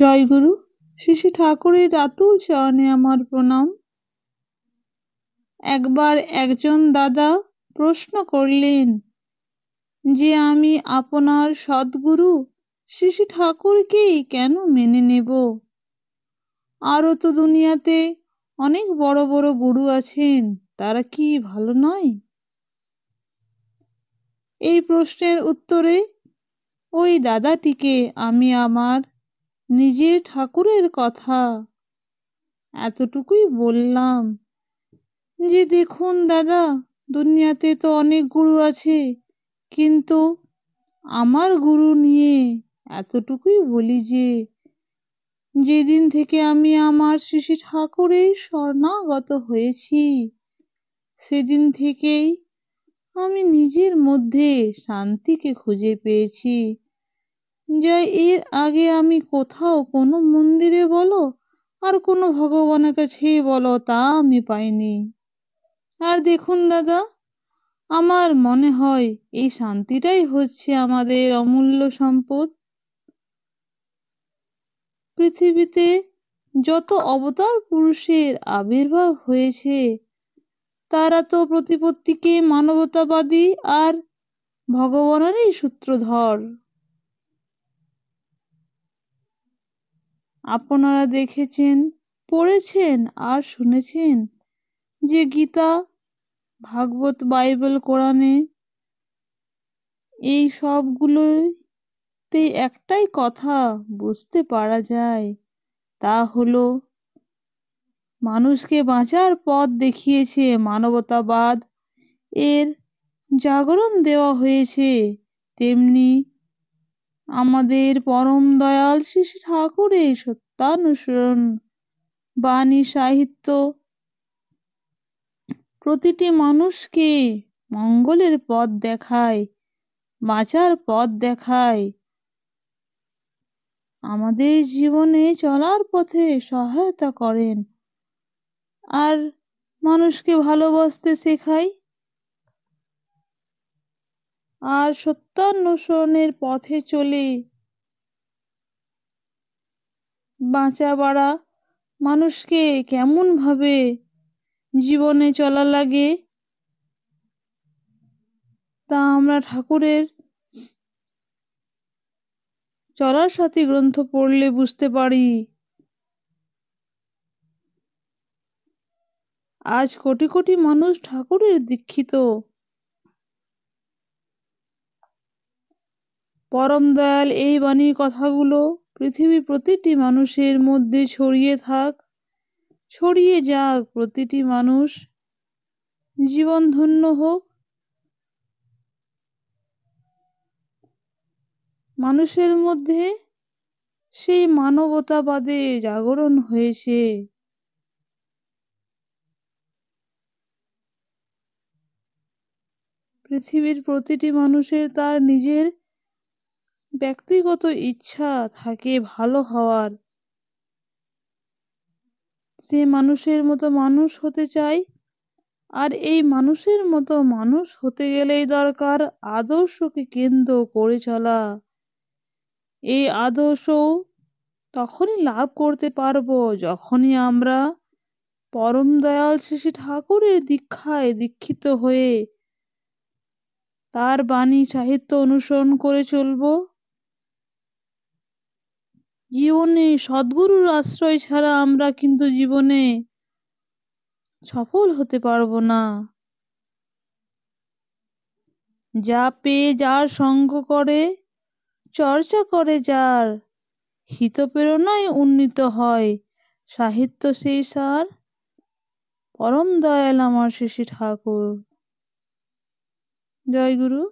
জয়গুরু শ্রী শ্রী ঠাকুরের রাতুল চরণে আমার প্রণাম একবার একজন দাদা প্রশ্ন করলেন যে আমি আপনার সদ্গুরু শ্রী শ্রী ঠাকুরকেই কেন মেনে নেব আরও তো দুনিয়াতে অনেক বড় বড় গুরু আছেন তারা কি ভালো নয় এই প্রশ্নের উত্তরে ওই দাদাটিকে আমি আমার নিজে ঠাকুরের কথা এতটুকুই বললাম যে দেখুন দাদা দুনিয়াতে তো অনেক গুরু আছে কিন্তু আমার গুরু নিয়ে এতটুকুই বলি যে যেদিন থেকে আমি আমার শ্রী ঠাকুরের স্বর্ণাগত হয়েছি সেদিন থেকেই আমি নিজের মধ্যে শান্তিকে খুঁজে পেয়েছি যাই এর আগে আমি কোথাও কোনো মন্দিরে বলো আর কোনো ভগবানের কাছেই বলো তা আমি পাইনি আর দেখুন দাদা আমার মনে হয় এই শান্তিটাই হচ্ছে আমাদের অমূল্য সম্পদ পৃথিবীতে যত অবতার পুরুষের আবির্ভাব হয়েছে তারা তো প্রতিপত্তিকে মানবতাবাদী আর ভগবানেরই সূত্রধর আপনারা দেখেছেন পড়েছেন আর শুনেছেন যে গীতা ভাগবত বাইবেল কোরআনে এই সবগুলোতে একটাই কথা বুঝতে পারা যায় তা হলো মানুষকে বাঁচার পথ দেখিয়েছে মানবতাবাদ এর জাগরণ দেওয়া হয়েছে তেমনি আমাদের পরম দয়াল শ্রী শ্রী ঠাকুরের সত্যানুসরণ বাণী সাহিত্য প্রতিটি মানুষকে মঙ্গলের পথ দেখায় বাঁচার পথ দেখায় আমাদের জীবনে চলার পথে সহায়তা করেন আর মানুষকে ভালোবাসতে শেখায় আর সত্যান্বেষণের পথে চলে বাঁচাবাড়া মানুষকে কেমন ভাবে জীবনে চলা লাগে তা আমরা ঠাকুরের চলার সাথে গ্রন্থ পড়লে বুঝতে পারি আজ কোটি কোটি মানুষ ঠাকুরের দীক্ষিত পরম দয়াল এই বাণীর কথাগুলো পৃথিবীর প্রতিটি মানুষের মধ্যে ছড়িয়ে থাক ছড়িয়ে যাক প্রতিটি মানুষ জীবন ধন্য হোক মানুষের মধ্যে সেই মানবতাবাদে জাগরণ হয়েছে পৃথিবীর প্রতিটি মানুষের তার নিজের ব্যক্তিগত ইচ্ছা থাকে ভালো হওয়ার সে মানুষের মতো মানুষ হতে চাই আর এই মানুষের মতো মানুষ হতে গেলেই দরকার আদর্শকে কেন্দ্র করে চলা এই আদর্শ তখনই লাভ করতে পারবো যখনই আমরা পরম দয়াল শ্রী ঠাকুরের দীক্ষায় দীক্ষিত হয়ে তার বাণী সাহিত্য অনুসরণ করে চলবো জীবনে সদ্গুরুর আশ্রয় ছাড়া আমরা কিন্তু জীবনে সফল হতে পারবো না যা পেয়ে যার সঙ্গ করে চর্চা করে যার হিত প্রেরণায় উন্নীত হয় সাহিত্য সেই সার পরম দয়াল আমার শিশি ঠাকুর জয় গুরু